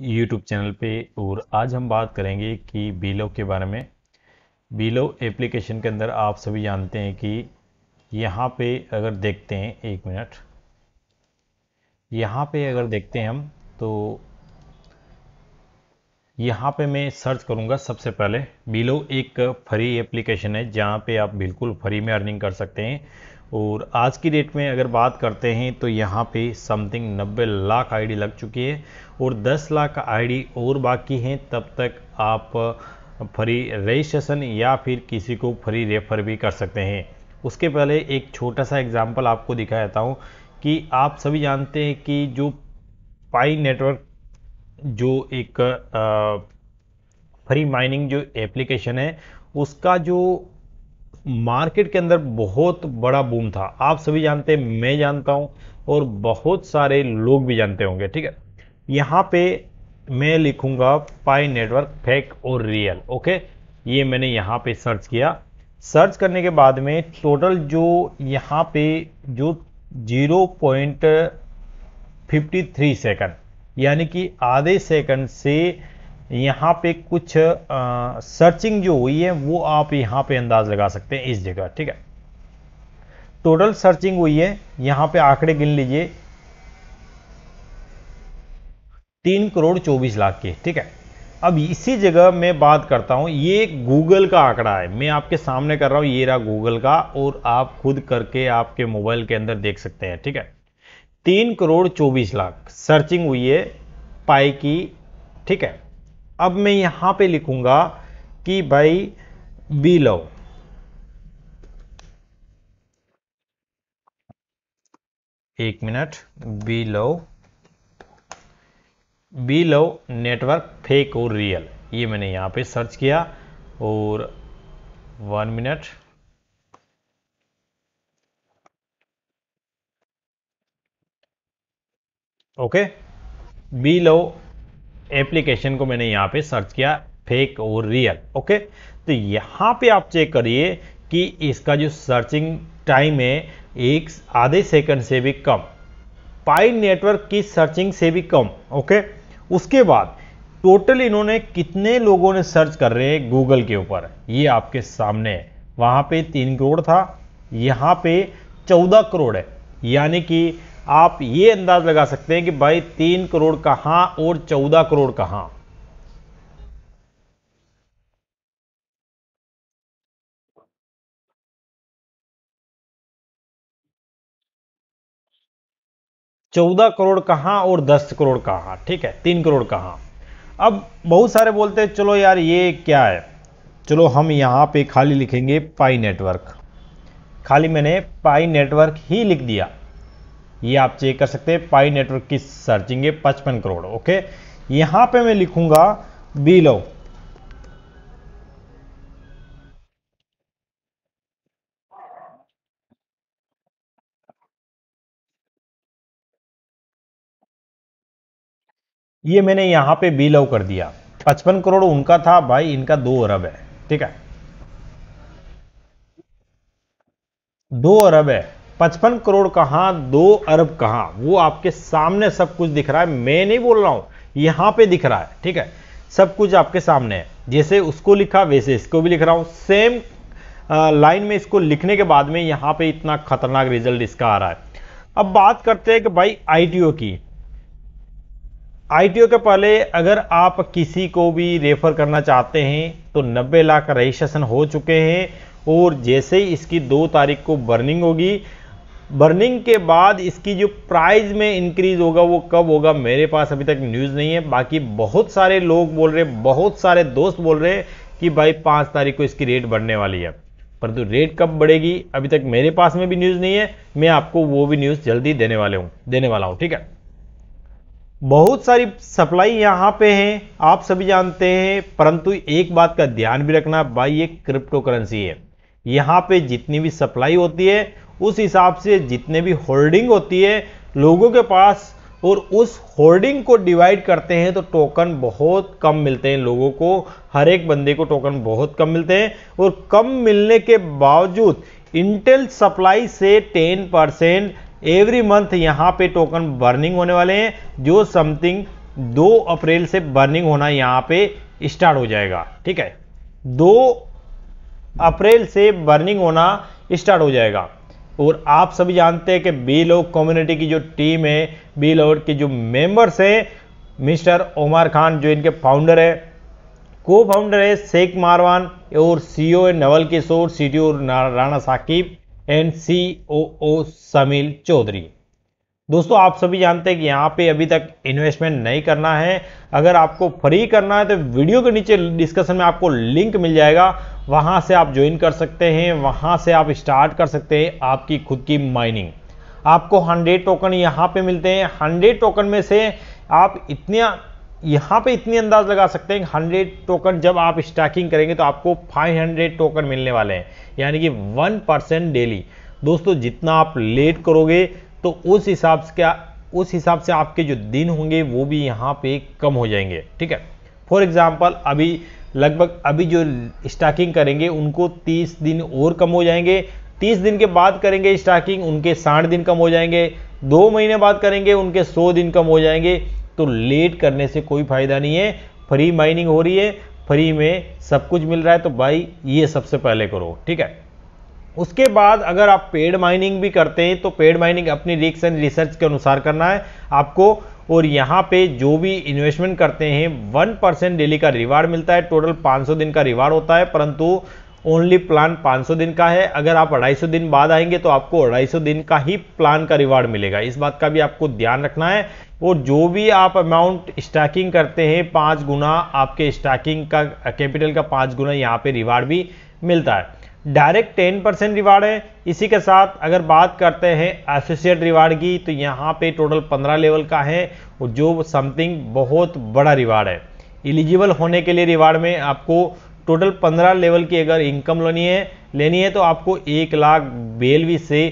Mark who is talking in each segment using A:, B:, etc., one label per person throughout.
A: YouTube channel पे और आज हम बात करेंगे कि बीलो के बारे में बीलो एप्लीकेशन के अंदर आप सभी जानते हैं कि यहाँ पे अगर देखते हैं एक मिनट यहाँ पे अगर देखते हैं हम तो यहाँ पे मैं सर्च करूँगा सबसे पहले बीलो एक फ्री एप्लीकेशन है जहाँ पे आप बिल्कुल फ्री में अर्निंग कर सकते हैं और आज की डेट में अगर बात करते हैं तो यहाँ पे समथिंग 90 लाख आईडी लग चुकी है और 10 लाख आईडी और बाकी हैं तब तक आप फ्री रजिस्ट्रेशन या फिर किसी को फ्री रेफर भी कर सकते हैं उसके पहले एक छोटा सा एग्जाम्पल आपको दिखा देता हूँ कि आप सभी जानते हैं कि जो पाई नेटवर्क जो एक आ, फ्री माइनिंग जो एप्लीकेशन है उसका जो मार्केट के अंदर बहुत बड़ा बूम था आप सभी जानते हैं मैं जानता हूं और बहुत सारे लोग भी जानते होंगे ठीक है यहां पे मैं लिखूंगा पाई नेटवर्क फेक और रियल ओके ये मैंने यहां पे सर्च किया सर्च करने के बाद में टोटल जो यहां पे जो zero point fifty three second यानी कि आधे सेकंड से यहाँ पे कुछ आ, सर्चिंग जो हुई है वो आप यहाँ पे अंदाज लगा सकते हैं इस जगह ठीक है टोटल सर्चिंग हुई है यहाँ पे आंकड़े गिन लीजिए तीन करोड़ चौबीस लाख के ठीक है अब इसी जगह मैं बात करता हूँ ये गूगल का आंकड़ा है मैं आपके सामने कर रहा हूँ ये रहा गूगल का और आप खुद करके आपके मोबाइल के अंदर देख सकते हैं ठीक है तीन करोड़ चौबीस लाख सर्चिंग हुई है पाई की ठीक है अब मैं यहां पे लिखूंगा कि भाई बिलो एक minute below below network fake और रियल ये मैंने यहां पे सर्च किया और one minute okay below application को मैंने यहाँ पे सर्च किया फेक और रियल ओके तो यहाँ पे आप चेक करिए कि इसका जो सर्चिंग टाइम है एक आधे सेकंड से भी कम पाई नेटवर्क की सर्चिंग से भी कम ओके उसके बाद टोटल इन्होंने कितने लोगों ने सर्च कर रहे हैं गूगल के ऊपर ये आपके सामने है वहाँ पे तीन करोड़ था यहाँ पे चौदह करोड़ है यानी कि आप ये अंदाज लगा सकते हैं कि भाई तीन करोड़ कहां और चौदह करोड़ कहां चौदह करोड़ कहां और दस करोड़ कहां ठीक है तीन करोड़ कहां अब बहुत सारे बोलते हैं चलो यार ये क्या है चलो हम यहां पे खाली लिखेंगे पाई नेटवर्क खाली मैंने पाई नेटवर्क ही लिख दिया ये आप चेक कर सकते हैं पाई नेटवर्क की सर्चिंग है पचपन करोड़ ओके यहां पे मैं लिखूंगा बिलो ये मैंने यहां पे बिलो कर दिया पचपन करोड़ उनका था भाई इनका दो अरब है ठीक है दो अरब है पचपन करोड़ कहां दो अरब कहां वो आपके सामने सब कुछ दिख रहा है मैं नहीं बोल रहा हूं यहां पे दिख रहा है ठीक है सब कुछ आपके सामने है जैसे उसको लिखा वैसे इसको भी लिख रहा हूं सेम लाइन में इसको लिखने के बाद में यहां पे इतना खतरनाक रिजल्ट इसका आ रहा है अब बात करते हैं कि भाई आईटीओ की आईटीओ के पहले अगर आप किसी को भी रेफर करना चाहते हैं तो 90 लाख रजिस्ट्रेशन हो चुके हैं और जैसे ही इसकी दो तारीख को बर्निंग होगी बर्निंग के बाद इसकी जो प्राइस में इंक्रीज होगा वो कब होगा मेरे पास अभी तक न्यूज़ नहीं है बाकी बहुत सारे लोग बोल रहे बहुत सारे दोस्त बोल रहे कि भाई पाँच तारीख को इसकी रेट बढ़ने वाली है परंतु रेट कब बढ़ेगी अभी तक मेरे पास में भी न्यूज़ नहीं है मैं आपको वो भी न्यूज़ जल्दी देने वाले हूँ देने वाला हूँ ठीक है बहुत सारी सप्लाई यहाँ पे है आप सभी जानते हैं परंतु एक बात का ध्यान भी रखना भाई ये क्रिप्टो करेंसी है यहाँ पे जितनी भी सप्लाई होती है उस हिसाब से जितने भी होल्डिंग होती है लोगों के पास और उस होर्डिंग को डिवाइड करते हैं तो टोकन बहुत कम मिलते हैं लोगों को हर एक बंदे को टोकन बहुत कम मिलते हैं और कम मिलने के बावजूद इंटेल सप्लाई से 10 परसेंट एवरी मंथ यहाँ पे टोकन बर्निंग होने वाले हैं जो समथिंग 2 अप्रैल से बर्निंग होना यहाँ पे स्टार्ट हो जाएगा ठीक है 2 अप्रैल से बर्निंग होना स्टार्ट हो जाएगा और आप सभी जानते हैं कि बी लोग कम्युनिटी की जो टीम है बी लोड के जो मेंबर्स है मिस्टर ओमर खान जो इनके फाउंडर है को फाउंडर है शेख मारवान और सीईओ ओ e Naval Kishore C T Rana Saqib and COO Sameel Chaudhary दोस्तों आप सभी जानते हैं कि यहाँ पे अभी तक इन्वेस्टमेंट नहीं करना है अगर आपको फ्री करना है तो वीडियो के नीचे डिस्कशन में आपको लिंक मिल जाएगा वहाँ से आप ज्वाइन कर सकते हैं वहाँ से आप स्टार्ट कर सकते हैं आपकी खुद की माइनिंग आपको 100 टोकन यहाँ पे मिलते हैं 100 टोकन में से आप इतने यहाँ पे इतने अंदाज लगा सकते हैं हंड्रेड टोकन जब आप स्टैकिंग करेंगे तो आपको 500 टोकन मिलने वाले हैं यानी कि 1 परसेंट डेली दोस्तों जितना आप लेट करोगे तो उस हिसाब से क्या उस हिसाब से आपके जो दिन होंगे वो भी यहाँ पे कम हो जाएंगे ठीक है फॉर एग्जाम्पल अभी लगभग अभी जो स्टाकिंग करेंगे उनको 30 दिन और कम हो जाएंगे 30 दिन के बाद करेंगे स्टाकिंग उनके साठ दिन कम हो जाएंगे दो महीने बाद करेंगे उनके 100 दिन कम हो जाएंगे तो लेट करने से कोई फ़ायदा नहीं है फ्री माइनिंग हो रही है फ्री में सब कुछ मिल रहा है तो भाई ये सबसे पहले करो ठीक है उसके बाद अगर आप पेड माइनिंग भी करते हैं तो पेड माइनिंग अपनी रिक्स एंड रिसर्च के अनुसार करना है आपको और यहाँ पे जो भी इन्वेस्टमेंट करते हैं वन परसेंट डेली का रिवार्ड मिलता है टोटल 500 दिन का रिवार्ड होता है परंतु ओनली प्लान 500 दिन का है अगर आप 250 दिन बाद आएंगे तो आपको 250 दिन का ही प्लान का रिवार्ड मिलेगा इस बात का भी आपको ध्यान रखना है और जो भी आप अमाउंट स्टैकिंग करते हैं पाँच गुना आपके स्टैकिंग का कैपिटल का पाँच गुना यहाँ पे रिवार्ड भी मिलता है डायरेक्ट टेन परसेंट रिवार्ड है इसी के साथ अगर बात करते हैं एसोसिएट रिवार्ड की तो यहाँ पे टोटल पंद्रह लेवल का है और जो समथिंग बहुत बड़ा रिवार्ड है एलिजिबल होने के लिए रिवार्ड में आपको टोटल पंद्रह लेवल की अगर इनकम लेनी है लेनी है तो आपको एक लाख बेलवी से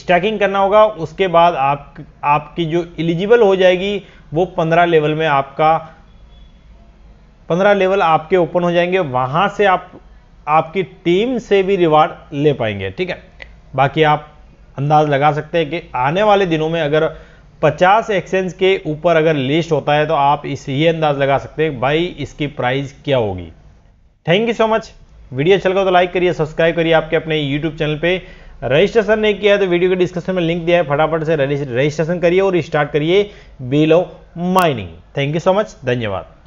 A: स्टैकिंग करना होगा उसके बाद आप आपकी जो एलिजिबल हो जाएगी वो पंद्रह लेवल में आपका पंद्रह लेवल आपके ओपन हो जाएंगे वहां से आप आपकी टीम से भी रिवार्ड ले पाएंगे ठीक है बाकी आप अंदाज लगा सकते हैं कि आने वाले दिनों में अगर 50 एक्सचेंज के ऊपर अगर लिस्ट होता है तो आप इस ये अंदाज लगा सकते हैं भाई इसकी प्राइस क्या होगी thank you so much video अच्छा लगा तो लाइक करिए सब्सक्राइब करिए आपके अपने यूट्यूब चैनल पे रजिस्ट्रेशन नहीं किया है तो वीडियो के डिस्क्रिप्शन में लिंक दिया है फटाफट से रजिस्ट्रेशन करिए और स्टार्ट करिए below mining thank you so much धन्यवाद